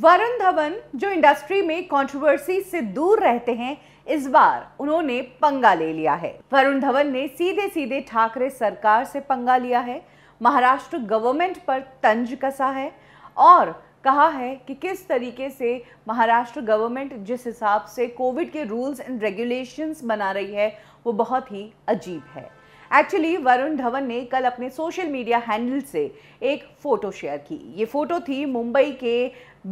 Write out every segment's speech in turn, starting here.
वरुण धवन जो इंडस्ट्री में कंट्रोवर्सी से दूर रहते हैं इस बार उन्होंने पंगा ले लिया है वरुण धवन ने सीधे सीधे ठाकरे सरकार से पंगा लिया है महाराष्ट्र गवर्नमेंट पर तंज कसा है और कहा है कि किस तरीके से महाराष्ट्र गवर्नमेंट जिस हिसाब से कोविड के रूल्स एंड रेगुलेशंस बना रही है वो बहुत ही अजीब है एक्चुअली वरुण धवन ने कल अपने सोशल मीडिया हैंडल से एक फ़ोटो शेयर की ये फ़ोटो थी मुंबई के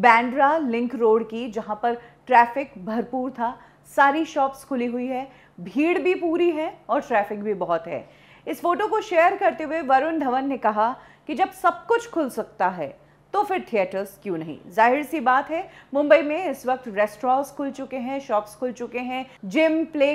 बैंड्रा लिंक रोड की जहाँ पर ट्रैफिक भरपूर था सारी शॉप्स खुली हुई है भीड़ भी पूरी है और ट्रैफिक भी बहुत है इस फोटो को शेयर करते हुए वरुण धवन ने कहा कि जब सब कुछ खुल सकता है तो फिर थिएटर्स क्यों नहीं जाहिर सी बात है मुंबई में इस वक्त रेस्टोरेंट्स खुल चुके हैं शॉप्स खुल चुके हैं जिम प्ले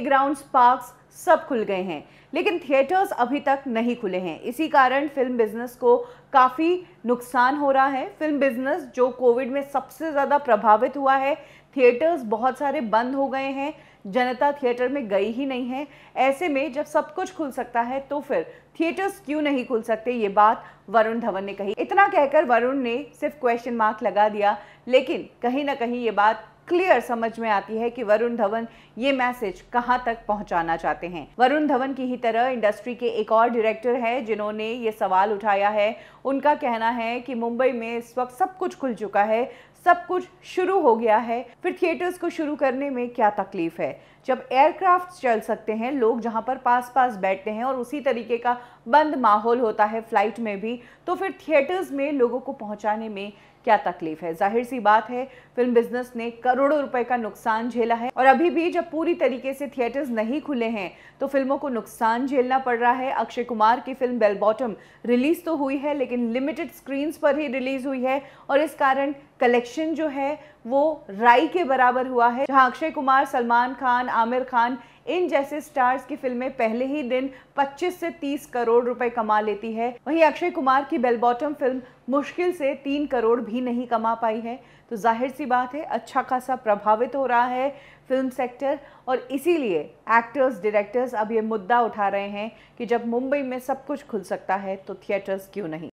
पार्क्स सब खुल गए हैं लेकिन थिएटर्स अभी तक नहीं खुले हैं इसी कारण फिल्म बिजनेस को काफ़ी नुकसान हो रहा है फिल्म बिजनेस जो कोविड में सबसे ज़्यादा प्रभावित हुआ है थिएटर्स बहुत सारे बंद हो गए हैं जनता थिएटर में गई ही नहीं है ऐसे में जब सब कुछ खुल सकता है तो फिर थिएटर्स क्यों नहीं खुल सकते ये बात वरुण धवन ने कही इतना कहकर वरुण ने सिर्फ क्वेश्चन मार्क लगा दिया लेकिन कहीं ना कहीं ये बात क्लियर समझ में आती है कि वरुण धवन ये मैसेज कहां तक पहुंचाना चाहते हैं वरुण धवन की ही तरह इंडस्ट्री के एक और डायरेक्टर है जिन्होंने ये सवाल उठाया है उनका कहना है कि मुंबई में इस वक्त सब कुछ खुल चुका है सब कुछ शुरू हो गया है फिर थिएटर्स को शुरू करने में क्या तकलीफ है जब एयरक्राफ्ट चल सकते हैं लोग जहाँ पर पास पास बैठते हैं और उसी तरीके का बंद माहौल होता है फ्लाइट में भी तो फिर थिएटर्स में लोगों को पहुंचाने में क्या तकलीफ है जाहिर सी बात है फिल्म बिजनेस ने करोड़ों रुपए का नुकसान झेला है और अभी भी जब पूरी तरीके से थिएटर्स नहीं खुले हैं तो फिल्मों को नुकसान झेलना पड़ रहा है अक्षय कुमार की फिल्म बेल बॉटम रिलीज तो हुई है लेकिन लिमिटेड स्क्रीन्स पर ही रिलीज हुई है और इस कारण कलेक्शन जो है वो राई के बराबर हुआ है जहाँ अक्षय कुमार सलमान खान आमिर खान इन जैसे स्टार्स की फिल्में पहले ही दिन 25 से 30 करोड़ रुपए कमा लेती है वहीं अक्षय कुमार की बेल बॉटम फिल्म मुश्किल से तीन करोड़ भी नहीं कमा पाई है तो जाहिर सी बात है अच्छा खासा प्रभावित हो रहा है फिल्म सेक्टर और इसीलिए एक्टर्स डायरेक्टर्स अब ये मुद्दा उठा रहे हैं कि जब मुंबई में सब कुछ खुल सकता है तो थिएटर्स क्यों नहीं